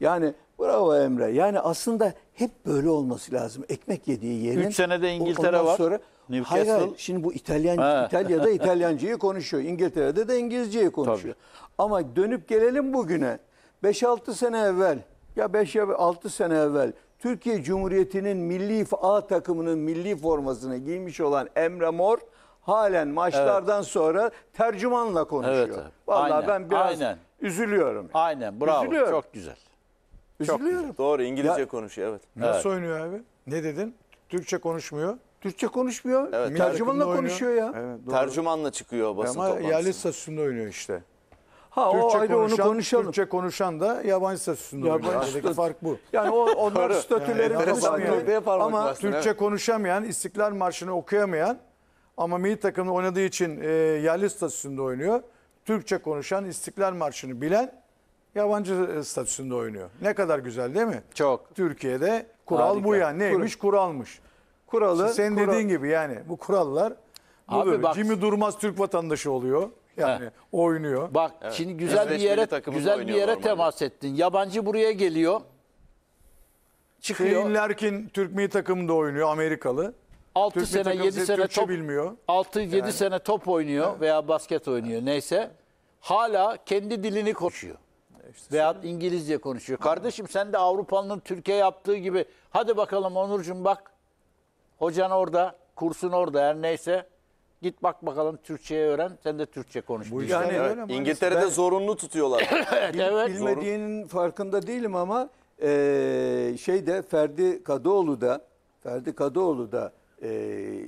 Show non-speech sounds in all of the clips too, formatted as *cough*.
Yani bravo Emre. Yani aslında hep böyle olması lazım. Ekmek yediği yerin. 3 senede İngiltere ondan var. Sonra, Newcastle. Hayır, hayır şimdi bu İtalyan ha. İtalya'da *laughs* İtalyancayı konuşuyor. İngiltere'de de İngilizceyi konuşuyor. Tabii. Ama dönüp gelelim bugüne. 5-6 sene evvel ya 5 ya 6 sene evvel Türkiye Cumhuriyeti'nin milli A takımının milli formasını giymiş olan Emre Mor halen maçlardan evet. sonra tercümanla konuşuyor. Evet, evet. Vallahi Aynen. ben biraz Aynen. üzülüyorum. Aynen. Bravo. Üzülüyorum. Çok güzel. Üzülüyorum. Doğru İngilizce Ya- konuşuyor evet. Nasıl oynuyor abi? Ne dedin? Türkçe konuşmuyor. Türkçe konuşmuyor. Evet, tercümanla konuşuyor ya. Evet, Tercümanla çıkıyor basın Ama toplantısına. yerli statüsünde oynuyor işte. Ha o ayrı onu konuşalım. Türkçe konuşan da yabancı statüsünde oynuyor. Yabancı fark bu. Yani o, onlar Doğru. statüleri Yani konuşmuyor. bir- Ama Ama Türkçe konuşamayan, İstiklal Marşı'nı okuyamayan ama milli takımda oynadığı için e, yerli statüsünde oynuyor. Türkçe konuşan, İstiklal Marşı'nı bilen yabancı e, statüsünde oynuyor. Ne kadar güzel değil mi? Çok. Türkiye'de kural Harika. bu ya. Neymiş? Kur Kuralmış. Kuralı. İşte sen kural... dediğin gibi yani bu kurallar Abi bak, Jimmy Durmaz Türk vatandaşı oluyor. Yani He. oynuyor. Bak evet. şimdi güzel evet. bir yere güzel bir yere normalde. temas ettin. Yabancı buraya geliyor. Çıkıyor. Shane Larkin Türk milli takımında oynuyor Amerikalı. 6 Türk sene 7 sene Türkçe top bilmiyor. 6 7 yani. sene top oynuyor evet. veya basket oynuyor evet. neyse. Hala kendi dilini koşuyor işte Veyahut söyleyeyim. İngilizce konuşuyor. Kardeşim sen de Avrupalı'nın Türkiye yaptığı gibi hadi bakalım Onurcuğum bak. Hocan orada, kursun orada her neyse. Git bak bakalım Türkçe'yi öğren. Sen de Türkçe konuş. Bu Yani Evet. öyle İngiltere'de Ben- zorunlu tutuyorlar. *laughs* Bil- evet. Bilmediğinin farkında değilim ama e, şeyde Ferdi Kadıoğlu da Ferdi Kadıoğlu da eee,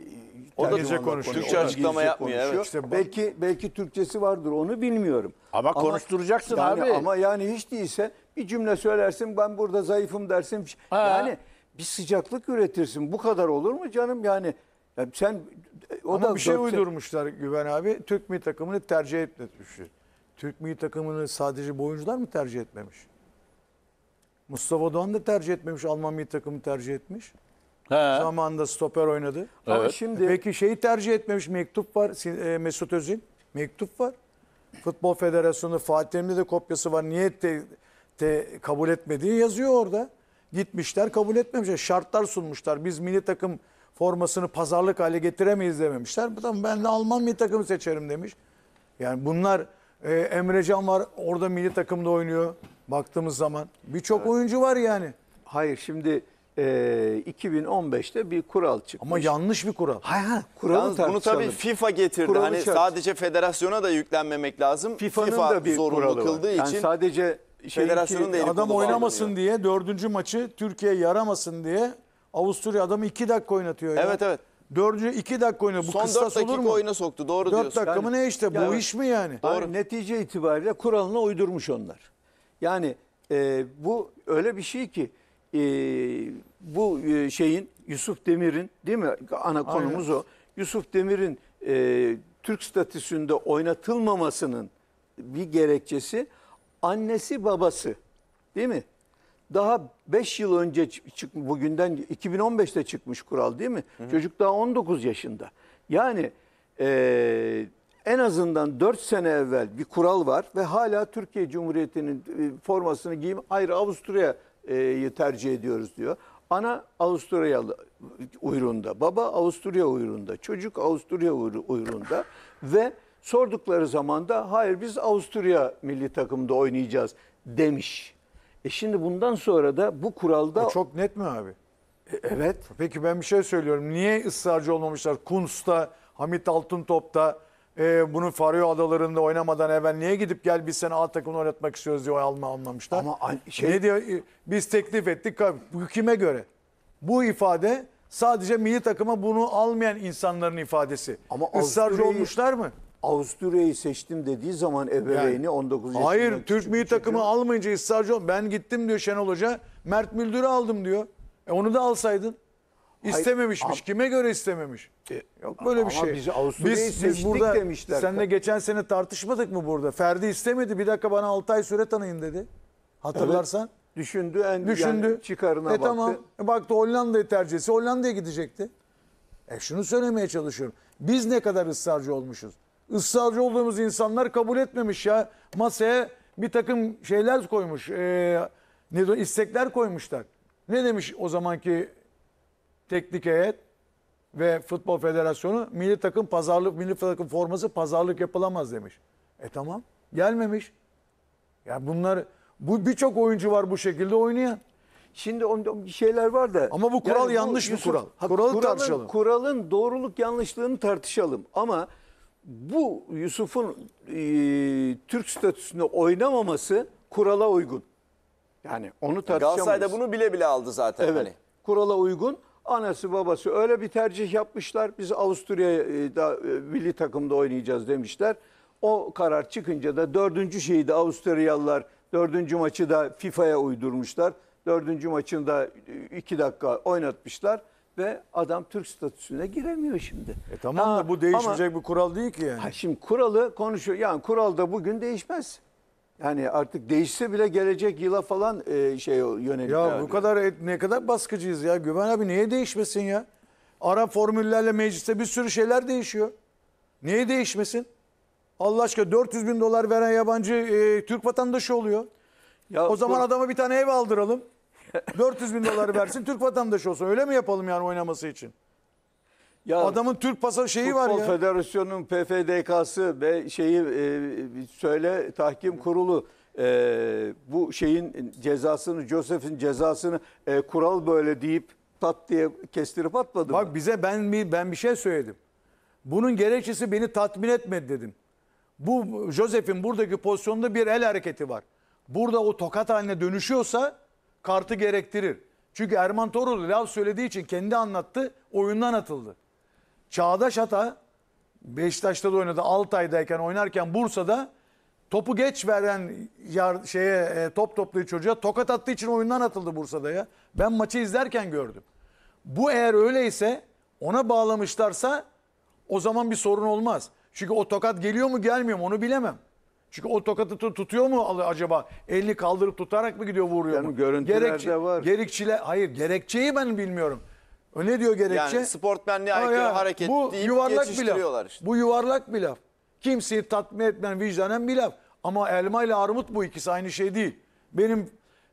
o da Türkçe konuşuyor. Türkçe açıklama yapmıyor, konuşuyor. evet. İşte belki belki Türkçesi vardır onu bilmiyorum. Ama konuşturacaksın yani, abi. Ama yani hiç değilse bir cümle söylersin ben burada zayıfım dersin. Ha. Yani bir sıcaklık üretirsin. Bu kadar olur mu canım yani? Ya sen o Ama da bir şey dört- uydurmuşlar Güven abi. Türk mi takımını tercih etmemiş. Türk mi takımını sadece bu oyuncular mı tercih etmemiş? Mustafa Doğan da tercih etmemiş. Alman mi takımı tercih etmiş. He. Zamanında stoper oynadı. Ama şimdi Peki şeyi tercih etmemiş mektup var e, Mesut Özil. Mektup var. Futbol Federasyonu Fatih de kopyası var. Niye te, te- kabul etmediği yazıyor orada. Gitmişler kabul etmemişler. Şartlar sunmuşlar. Biz milli takım formasını pazarlık hale getiremeyiz dememişler. Tamam ben de Alman milli takımı seçerim demiş. Yani bunlar e, Emre Can var orada milli takımda oynuyor baktığımız zaman. Birçok oyuncu var yani. hayır şimdi 2015'te ee, bir kural çıktı. Ama yanlış bir kural. Hayır, hayır kuralı Yalnız bunu tabii FIFA getirdi. Kuralı hani çarpışalım. sadece federasyona da yüklenmemek lazım. FIFA'nın FIFA da bir zorunlu kuralı var. kıldığı Yani sadece şey federasyonun da Adam oynamasın diye dördüncü maçı Türkiye yaramasın diye Avusturya adamı iki dakika oynatıyor. ya. Evet, evet. Dördüncü iki dakika oynuyor. Bu Son dört 4 olur dakika mu? oyuna soktu. Doğru Dört diyorsun. dakika mı ne işte bu Yani- iş mi yani? Doğru. Yani netice itibariyle kuralına uydurmuş onlar. Yani e, bu öyle bir şey ki ee, e, bu şeyin Yusuf Demir'in değil mi ana konumuz Aynen. o. Yusuf Demir'in e, Türk statüsünde oynatılmamasının bir gerekçesi annesi babası değil mi? Daha 5 yıl önce çık, bugünden 2015'te çıkmış kural değil mi? Hı hı. Çocuk daha 19 yaşında. Yani e, en azından 4 sene evvel bir kural var ve hala Türkiye Cumhuriyeti'nin e, formasını giyim Hayır Avusturya e, tercih ediyoruz diyor. Ana Avusturyalı uyrunda, baba Avusturya uyrunda, çocuk Avusturya uyrunda ve sordukları zaman da hayır biz Avusturya milli takımda oynayacağız demiş. E şimdi bundan sonra da bu kuralda... O çok net mi abi? E, evet. Peki ben bir şey söylüyorum. Niye ısrarcı olmamışlar? Kunst'ta, Hamit Altıntop'ta, e, bunu Faroe Adaları'nda oynamadan evvel niye gidip gel biz seni A takımını oynatmak istiyoruz diye alma anlamışlar. Ama e, şey... Ne diyor? E, biz teklif ettik. Bu kime göre? Bu ifade sadece milli takıma bunu almayan insanların ifadesi. Ama Israrcı olmuşlar mı? Avusturya'yı seçtim dediği zaman ebeveyni yani, 19 yaşında. Hayır Türk milli takımı almayınca ısrarcı ol. Ben gittim diyor Şenol Hoca. Mert Müldür'ü aldım diyor. E onu da alsaydın. İstememişmiş. Hayır, Kime göre istememiş? E, yok böyle bir şey. Biz Avusturya'yı seçtik burada, demişler. Seninle geçen sene tartışmadık mı burada? Ferdi istemedi. Bir dakika bana 6 ay süre tanıyın dedi. Hatırlarsan. Evet. Düşündü, en, düşündü. Yani çıkarına e, baktı. Tamam. E, baktı Hollanda'yı tercih etse Hollanda'ya gidecekti. E şunu söylemeye çalışıyorum. Biz ne kadar ısrarcı olmuşuz? Israrcı olduğumuz insanlar kabul etmemiş ya. Masaya bir takım şeyler koymuş. E, ne istekler koymuşlar. Ne demiş o zamanki teknik heyet ve Futbol Federasyonu milli takım pazarlık, milli takım forması pazarlık yapılamaz demiş. E tamam gelmemiş. Ya bunlar bu birçok oyuncu var bu şekilde oynayan. Şimdi onda şeyler var da. Ama bu kural yani yanlış Yusuf, bir kural. Ha, kuralı kuralın, tartışalım. Kuralın doğruluk yanlışlığını tartışalım ama bu Yusuf'un e, Türk statüsünü oynamaması kurala uygun. Yani onu tartışamayız. Galatasaray'da bunu bile bile aldı zaten. Evet. Hani. Kurala uygun. Anası babası öyle bir tercih yapmışlar. Biz Avusturya'da e, milli takımda oynayacağız demişler. O karar çıkınca da dördüncü şeyi de Avusturyalılar dördüncü maçı da FIFA'ya uydurmuşlar. Dördüncü maçında e, iki dakika oynatmışlar ve adam Türk statüsüne giremiyor şimdi. E tamam da ha, bu değişmeyecek ama, bir kural değil ki yani. Ha şimdi kuralı konuşuyor. Yani kural da bugün değişmez. Yani artık değişse bile gelecek yıla falan e, şey yönelik. Ya yani. bu kadar ne kadar baskıcıyız ya. Güven abi niye değişmesin ya? Ara formüllerle mecliste bir sürü şeyler değişiyor. Niye değişmesin? Allah aşkına 400 bin dolar veren yabancı e, Türk vatandaşı oluyor. Ya o zaman bu- adama bir tane ev aldıralım. 400 bin dolar versin Türk vatandaşı olsun. Öyle mi yapalım yani oynaması için? Ya, Adamın Türk pasa şeyi var ya. Futbol Federasyonu'nun PFDK'sı ve şeyi e, söyle tahkim kurulu e, bu şeyin cezasını, Joseph'in cezasını e, kural böyle deyip tat diye kestirip atmadı Bak mı? bize ben bir ben bir şey söyledim. Bunun gerekçesi beni tatmin etmedi dedim. Bu Joseph'in buradaki pozisyonda bir el hareketi var. Burada o tokat haline dönüşüyorsa kartı gerektirir. Çünkü Erman Toroğlu laf söylediği için kendi anlattı, oyundan atıldı. Çağdaş Ata Beşiktaş'ta da oynadı. Altay'dayken oynarken Bursa'da topu geç veren yar, şeye e, top topluyor çocuğa tokat attığı için oyundan atıldı Bursa'da ya. Ben maçı izlerken gördüm. Bu eğer öyleyse ona bağlamışlarsa o zaman bir sorun olmaz. Çünkü o tokat geliyor mu gelmiyor mu onu bilemem. Çünkü o tokatı tutuyor mu acaba? Elini kaldırıp tutarak mı gidiyor vuruyor yani mu? Görüntülerde Gerekçe, var. Gerekçiler, hayır gerekçeyi ben bilmiyorum. O ne diyor gerekçe? Yani sportmenliğe aykırı ya, hareket bu deyip yuvarlak bir laf. Işte. Bu yuvarlak bir laf. Kimseyi tatmin etmeyen vicdanen bir laf. Ama elma ile armut bu ikisi aynı şey değil. Benim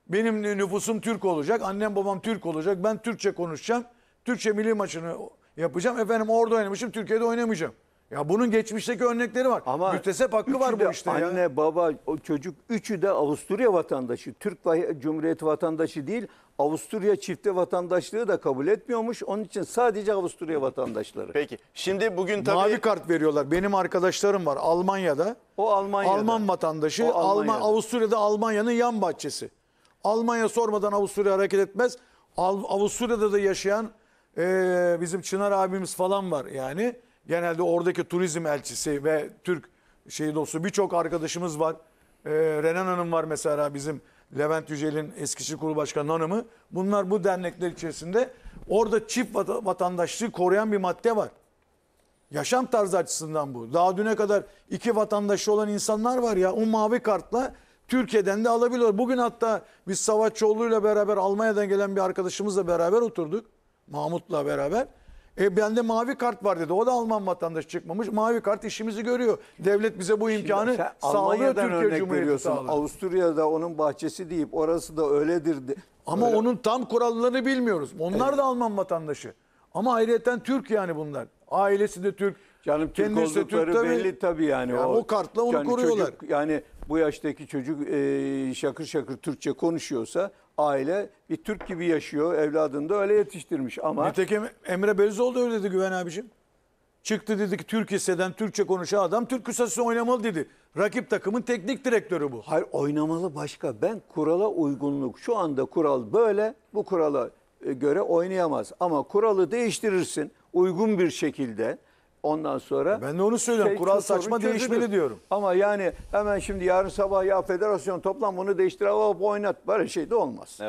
benim nüfusum Türk olacak, annem babam Türk olacak, ben Türkçe konuşacağım. Türkçe milli maçını yapacağım. Efendim orada oynamışım, Türkiye'de oynamayacağım. Ya bunun geçmişteki örnekleri var. Ama Müktesep hakkı var bu işte. Anne, ya. baba, o çocuk üçü de Avusturya vatandaşı. Türk Cumhuriyeti vatandaşı değil. Avusturya çifte vatandaşlığı da kabul etmiyormuş. Onun için sadece Avusturya vatandaşları. Peki. Şimdi bugün tabii... Mavi kart veriyorlar. Benim arkadaşlarım var Almanya'da. O Almanya'da. Alman vatandaşı. O Almanya'da. Alman, Avusturya'da Almanya'nın yan bahçesi. Almanya sormadan Avusturya hareket etmez. Av Avusturya'da da yaşayan e, bizim Çınar abimiz falan var yani genelde oradaki turizm elçisi ve Türk şeyi dostu birçok arkadaşımız var. Ee, Renan Hanım var mesela bizim Levent Yücel'in Eskişehir Kurulu Başkanı hanımı. Bunlar bu dernekler içerisinde orada çift vatandaşlığı koruyan bir madde var. Yaşam tarzı açısından bu. Daha düne kadar iki vatandaşı olan insanlar var ya o mavi kartla Türkiye'den de alabiliyor. Bugün hatta biz Savaşçıoğlu'yla beraber Almanya'dan gelen bir arkadaşımızla beraber oturduk. Mahmut'la beraber. E bende mavi kart var dedi. O da Alman vatandaşı çıkmamış. Mavi kart işimizi görüyor. Devlet bize bu imkanı Şimdi sen sağlıyor Almanya'dan Türkiye örnek Cumhuriyeti veriyorsun. sağlıyor. Avusturya'da onun bahçesi deyip orası da öyledir. De. Ama Öyle- onun tam kurallarını bilmiyoruz. Onlar da Alman vatandaşı. Ama ayrıyeten Türk yani bunlar. Ailesi de Türk, Canım Türk oldukları tabii. belli tabii yani. Yani o kartla onu koruyorlar. Çocuk, yani bu yaştaki çocuk e, şakır şakır Türkçe konuşuyorsa aile bir Türk gibi yaşıyor. Evladını da öyle yetiştirmiş ama. Nitekim Emre Belözoğlu da öyle dedi Güven abicim. Çıktı dedi ki Türk hisseden Türkçe konuşan adam Türk hissesini oynamalı dedi. Rakip takımın teknik direktörü bu. Hayır oynamalı başka. Ben kurala uygunluk. Şu anda kural böyle. Bu kurala e, göre oynayamaz. Ama kuralı değiştirirsin uygun bir şekilde Ondan sonra Ben de onu söylüyorum. şey, Kural saçma çözülür. değişmeli diyorum. Ama yani hemen şimdi yarın sabah ya federasyon toplan bunu değiştir hop oynat böyle şey de olmaz.